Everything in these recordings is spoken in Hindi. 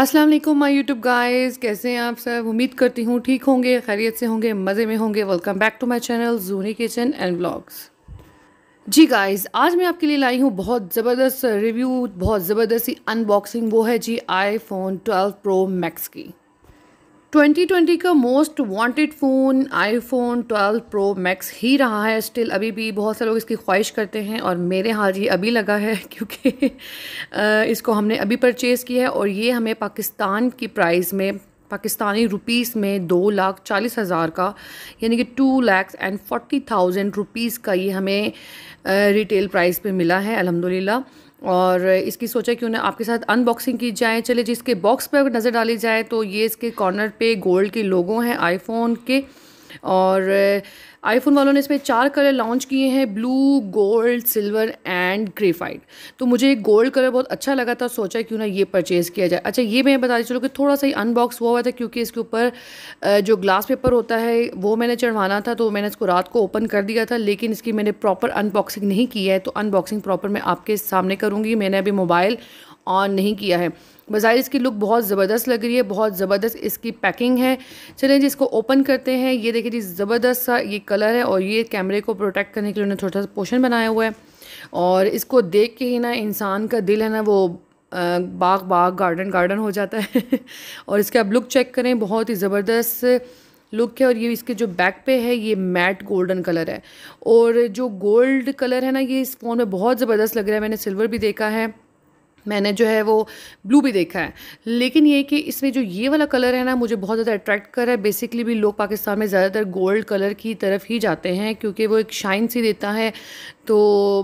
अस्सलाम वालेकुम माय यूट्यूब गाइस कैसे हैं आप सब उम्मीद करती हूँ ठीक होंगे खैरियत से होंगे मज़े में होंगे welcome back to my channel Juni kitchen and blogs जी गाइस आज मैं आपके लिए लाई हूँ बहुत ज़बरदस्त रिव्यू बहुत ज़बरदस्त अनबॉक्सिंग वो है जी iPhone twelve pro max की 2020 का most wanted phone iPhone 12 pro max ही रहा है स्टिल अभी भी बहुत से लोग इसकी ख्वाहिश करते हैं और मेरे हाल ये अभी लगा है क्योंकि इसको हमने अभी परचेज़ किया है और ये हमें पाकिस्तान की प्राइस में पाकिस्तानी रुपीस में दो लाख चालीस हज़ार का यानी कि two lakhs and forty thousand rupees का ये हमें रिटेल प्राइस पे मिला है अलहमदिल्ला और इसकी सोचा कि उन्हें आपके साथ अनबॉक्सिंग की जाए चले जिसके बॉक्स पर अगर नज़र डाली जाए तो ये इसके कॉर्नर पे गोल्ड के लोगों हैं आईफोन के और आईफोन वालों ने इसमें चार कलर लॉन्च किए हैं blue gold silver and graphite तो मुझे गोल्ड कलर बहुत अच्छा लगा था सोचा क्यों ना ये परचेज़ किया जाए अच्छा ये मैं बता चलूँ कि थोड़ा सा ही अनबॉक्स हुआ हुआ था क्योंकि इसके ऊपर जो ग्लास पेपर होता है वो मैंने चढ़वाना था तो मैंने इसको रात को ओपन कर दिया था लेकिन इसकी मैंने प्रॉपर अनबॉक्सिंग नहीं की है तो अनबॉक्सिंग प्रॉपर मैं आपके सामने करूँगी मैंने अभी मोबाइल ऑन नहीं किया है बाज़ार इसकी लुक बहुत ज़बरदस्त लग रही है बहुत ज़बरदस्त इसकी पैकिंग है चलें जी इसको ओपन करते हैं ये देखिए जी ज़बरदस्त सा ये कलर है और ये कैमरे को प्रोटेक्ट करने के लिए उन्होंने थोड़ा सा पोशन बनाया हुआ है और इसको देख के ही ना इंसान का दिल है ना वो बाग बाग गार्डन गार्डन हो जाता है और इसके आप लुक चेक करें बहुत ही ज़बरदस्त लुक है और ये इसके जो बैक पे है ये मैट गोल्डन कलर है और जो गोल्ड कलर है ना ये इस फ़ोन में बहुत ज़बरदस्त लग रहा है मैंने सिल्वर भी देखा है मैंने जो है वो ब्लू भी देखा है लेकिन ये कि इसमें जो ये वाला कलर है ना मुझे बहुत ज़्यादा अट्रैक्ट कर रहा है बेसिकली भी लोग पाकिस्तान में ज़्यादातर गोल्ड कलर की तरफ ही जाते हैं क्योंकि वो एक शाइन सी देता है तो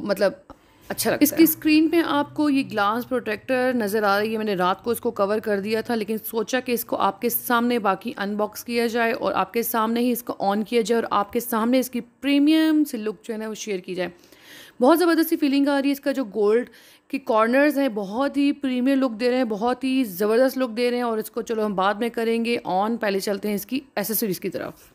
मतलब अच्छा लगता इसकी स्क्रीन पे आपको ये ग्लास प्रोटेक्टर नज़र आ रही है मैंने रात को इसको कवर कर दिया था लेकिन सोचा कि इसको आपके सामने बाकी अनबॉक्स किया जाए और आपके सामने ही इसको ऑन किया जाए और आपके सामने इसकी प्रीमियम से लुक जो है ना वो शेयर की जाए बहुत ज़बरदस्ती फीलिंग आ रही है इसका जो गोल्ड कि कॉर्नर्स हैं बहुत ही प्रीमियम लुक दे रहे हैं बहुत ही ज़बरदस्त लुक दे रहे हैं और इसको चलो हम बाद में करेंगे ऑन पहले चलते हैं इसकी एसेसरीज़ की तरफ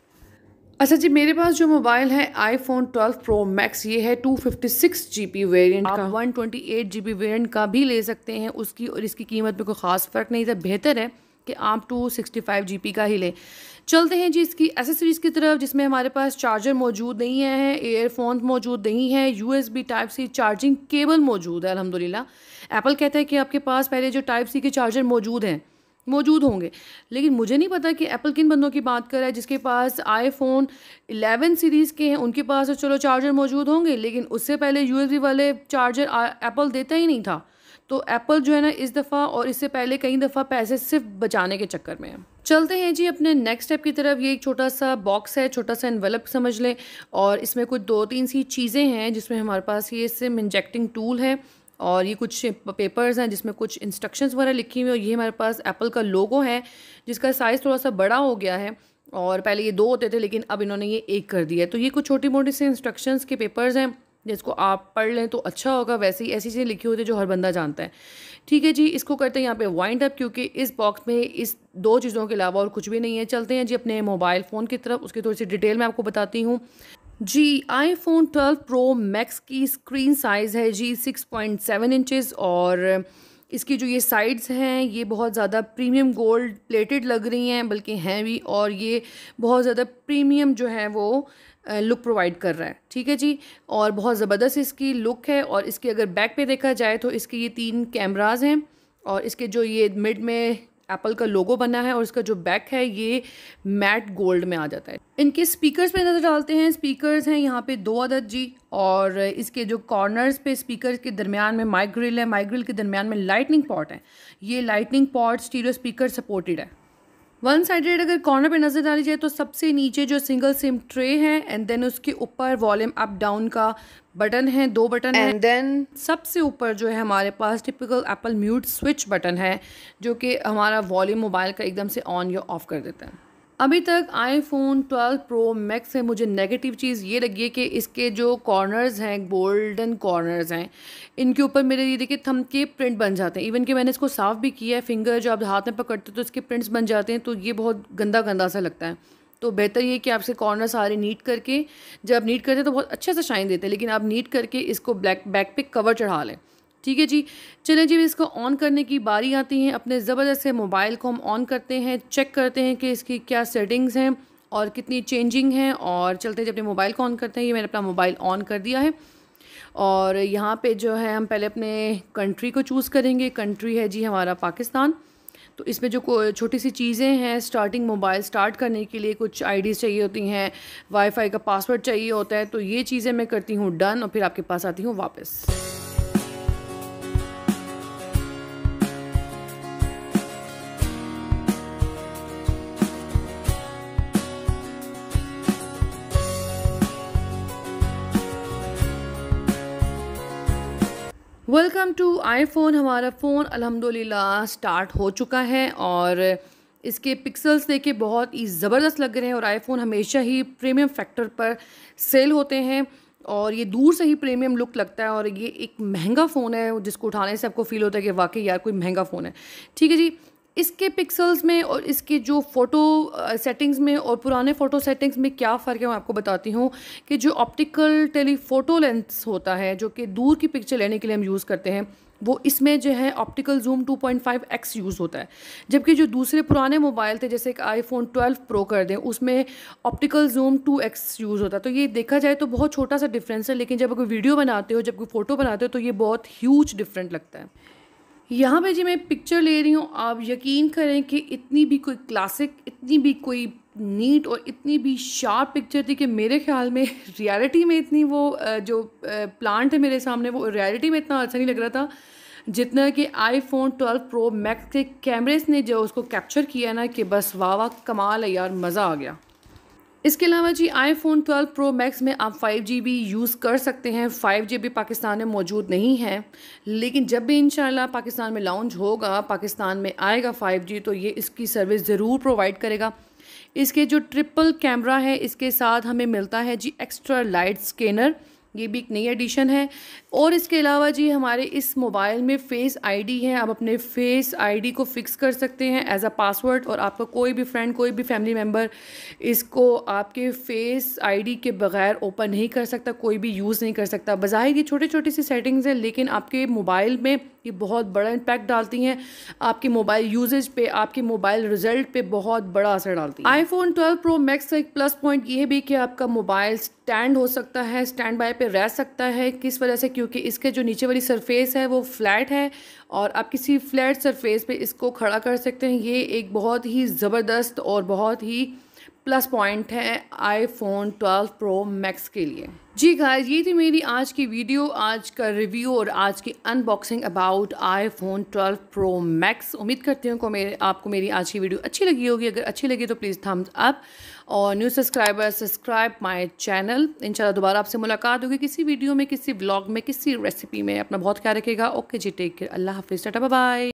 अच्छा जी मेरे पास जो मोबाइल है आईफोन 12 प्रो मैक्स ये है 256 जीबी वेरिएंट का 128 जीबी वेरिएंट का भी ले सकते हैं उसकी और इसकी कीमत में कोई ख़ास फ़र्क नहीं था बेहतर है कि आप टू सिक्सटी फाइव जी का ही लें चलते हैं जी इसकी एसेसरीज़ की तरफ जिसमें हमारे पास चार्जर मौजूद नहीं है एयरफोन मौजूद नहीं है USB type C charging cable मौजूद है अल्हम्दुलिल्लाह एप्पल कहते हैं कि आपके पास पहले जो टाइप सी के चार्जर मौजूद हैं मौजूद होंगे लेकिन मुझे नहीं पता कि एप्पल किन बंदों की बात कर रहा है जिसके पास आईफोन 11 सीरीज़ के हैं उनके पास तो चलो चार्जर मौजूद होंगे लेकिन उससे पहले यूएसबी वाले चार्जर एप्पल देता ही नहीं था तो एप्पल जो है ना इस दफ़ा और इससे पहले कई दफ़ा पैसे सिर्फ बचाने के चक्कर में है चलते हैं जी अपने नेक्स्ट स्टेप की तरफ ये एक छोटा सा बॉक्स है छोटा सा इन्वेलप समझ लें और इसमें कुछ दो तीन सी चीज़ें हैं जिसमें हमारे पास ये सिम इंजेक्टिंग टूल है और ये कुछ पेपर्स हैं जिसमें कुछ इंस्ट्रक्शंस वगैरह लिखी हुई और ये हमारे पास एप्पल का लोगो है जिसका साइज़ थोड़ा सा बड़ा हो गया है और पहले ये दो होते थे लेकिन अब इन्होंने ये एक कर दिया है तो ये कुछ छोटी मोटी से इंस्ट्रक्शंस के पेपर्स हैं जिसको आप पढ़ लें तो अच्छा होगा वैसे ही ऐसी चीज़ें लिखी होती है जो हर बंदा जानता है ठीक है जी इसको करते हैं यहाँ पे वाइंड अप क्योंकि इस बॉक्स में इस दो चीज़ों के अलावा और कुछ भी नहीं है चलते हैं जी अपने मोबाइल फ़ोन की तरफ उसकी थोड़ी सी डिटेल मैं आपको बताती हूँ जी आईफोन ट्वेल्व प्रो मैक्स की स्क्रीन साइज़ है जी सिक्स सेवन इंचज़ और इसकी जो ये साइड्स हैं ये बहुत ज़्यादा प्रीमियम गोल्ड प्लेटेड लग रही हैं बल्कि हैं भी और ये बहुत ज़्यादा प्रीमियम जो है वो लुक प्रोवाइड कर रहा है ठीक है जी और बहुत ज़बरदस्त इसकी लुक है और इसके अगर बैक पे देखा जाए तो इसके ये तीन कैमराज हैं और इसके जो ये मिड में एप्पल का लोगो बना है और इसका जो बैक है ये मैट गोल्ड में आ जाता है इनके स्पीकर्स पे नज़र डालते हैं स्पीकर्स हैं यहाँ पे दो अदद जी और इसके जो कॉर्नर्स पे स्पीकर के दरमियान में माइग्रिल है माइग्रिल के दरमियान में लाइटनिंग पॉट है ये lightning port stereo speaker supported है वन साइडेड अगर कॉर्नर पे नज़र डाली जाए तो सबसे नीचे जो सिंगल सिम ट्रे है एंड देन उसके ऊपर वॉल्यूम अप डाउन का बटन है दो बटन एंड देन सबसे ऊपर जो है हमारे पास typical Apple mute switch button है जो कि हमारा वॉल्यूम मोबाइल का एकदम से ऑन या ऑफ कर देता है अभी तक आईफोन 12 प्रो मैक्स से मुझे नेगेटिव चीज़ ये लगी है कि इसके जो कॉर्नर्स हैं गोल्डन कॉर्नर्स हैं इनके ऊपर मेरे ये देखिए थम के प्रिंट बन जाते हैं इवन कि मैंने इसको साफ़ भी किया है फिंगर जो आप हाथ में पकड़ते हो तो इसके प्रिंट्स बन जाते हैं तो ये बहुत गंदा गंदा सा लगता है तो बेहतर ये कि आप इसे कॉर्नर सारे नीट करके जब आप नीट करते हैं तो बहुत अच्छे से शाइन देते हैं लेकिन आप नीट करके इसको ब्लैक बैक पे कवर चढ़ा लें ठीक है जी चलें जी इसको ऑन करने की बारी आती है अपने ज़बरदस्त से मोबाइल को हम ऑन करते हैं चेक करते हैं कि इसकी क्या सेटिंग्स हैं और कितनी चेंजिंग हैं और चलते जब अपने मोबाइल को ऑन करते हैं ये मैंने अपना मोबाइल ऑन कर दिया है और यहाँ पे जो है हम पहले अपने कंट्री को चूज़ करेंगे कंट्री है जी हमारा पाकिस्तान तो इसमें जो छोटी सी चीज़ें हैं स्टार्टिंग मोबाइल स्टार्ट करने के लिए कुछ आईडीज़ चाहिए होती हैं वाईफाई का पासवर्ड चाहिए होता है तो ये चीज़ें मैं करती हूँ डन और फिर आपके पास आती हूँ वापस वेलकम टू आईफोन हमारा फ़ोन अलहमदिल्ला स्टार्ट हो चुका है और इसके पिक्सल्स देखे बहुत ही ज़बरदस्त लग रहे हैं और आईफोन हमेशा ही प्रीमियम फैक्टर पर सेल होते हैं और ये दूर से ही प्रीमियम लुक लगता है और ये एक महंगा फ़ोन है जिसको उठाने से आपको फील होता है कि वाकई यार कोई महंगा फ़ोन है ठीक है जी इसके पिक्सल्स में और इसके जो फ़ोटो सेटिंग्स में और पुराने फ़ोटो सेटिंग्स में क्या फ़र्क है मैं आपको बताती हूँ कि जो ऑप्टिकल टेलीफोटो लेंस होता है जो कि दूर की पिक्चर लेने के लिए हम यूज़ करते हैं वो इसमें जो है ऑप्टिकल जूम 2.5x यूज़ होता है जबकि जो दूसरे पुराने मोबाइल थे जैसे एक आईफोन 12 प्रो कर दें उसमें ऑप्टिकल जूम 2x यूज़ होता है तो ये देखा जाए तो बहुत छोटा सा डिफरेंस है लेकिन जब कोई वीडियो बनाते हो जब कोई फ़ोटो बनाते हो तो ये बहुत ह्यूज डिफरेंट लगता है यहाँ पे जी मैं पिक्चर ले रही हूँ आप यकीन करें कि इतनी भी कोई क्लासिक इतनी भी कोई नीट और इतनी भी शार्प पिक्चर थी कि मेरे ख्याल में रियलिटी में इतनी वो जो प्लांट है मेरे सामने वो रियलिटी में इतना अच्छा नहीं लग रहा था जितना कि आईफोन 12 प्रो मैक्स के कैमरेस ने जो उसको कैप्चर किया ना कि बस वाह वाह कमाल है यार मज़ा आ गया इसके अलावा जी आईफोन 12 प्रो मैक्स में आप 5G भी यूज़ कर सकते हैं 5G भी पाकिस्तान में मौजूद नहीं है लेकिन जब भी इन पाकिस्तान में लॉन्च होगा पाकिस्तान में आएगा 5G तो ये इसकी सर्विस ज़रूर प्रोवाइड करेगा इसके जो ट्रिपल कैमरा है इसके साथ हमें मिलता है जी एक्स्ट्रा लाइट स्कैनर ये भी एक नई एडिशन है और इसके अलावा जी हमारे इस मोबाइल में फ़ेस आईडी है आप अपने फ़ेस आईडी को फ़िक्स कर सकते हैं एज अ पासवर्ड और आपका कोई भी फ्रेंड कोई भी फैमिली मेम्बर इसको आपके फ़ेस आईडी के बगैर ओपन नहीं कर सकता कोई भी यूज़ नहीं कर सकता बज़ाहिर ये छोटी छोटी सी सेटिंग्स हैं लेकिन आपके मोबाइल में ये बहुत बड़ा इम्पैक्ट डालती हैं आपके मोबाइल यूजेज पे आपके मोबाइल रिजल्ट पे बहुत बड़ा असर डालती है आईफोन 12 प्रो मैक्स का एक प्लस पॉइंट ये भी कि आपका मोबाइल स्टैंड हो सकता है स्टैंड बाय पे रह सकता है किस वजह से क्योंकि इसके जो नीचे वाली सरफेस है वो फ्लैट है और आप किसी फ्लैट सरफेस पे इसको खड़ा कर सकते हैं ये एक बहुत ही ज़बरदस्त और बहुत ही प्लस पॉइंट है आईफोन 12 प्रो मैक्स के लिए जी गाइस ये थी मेरी आज की वीडियो आज का रिव्यू और आज की unboxing about iPhone 12 pro max उम्मीद करती हूँ को मेरे आपको मेरी आज की वीडियो अच्छी लगी होगी अगर अच्छी लगी तो प्लीज़ थम्स अप और new subscriber subscribe my channel इंशाल्लाह दोबारा आपसे मुलाकात होगी किसी वीडियो में किसी ब्लॉग में किसी रेसिपी में अपना बहुत ख्याल रखेगा ओके जी टेक केयर अल्लाह हाफिज़ टाटा बाय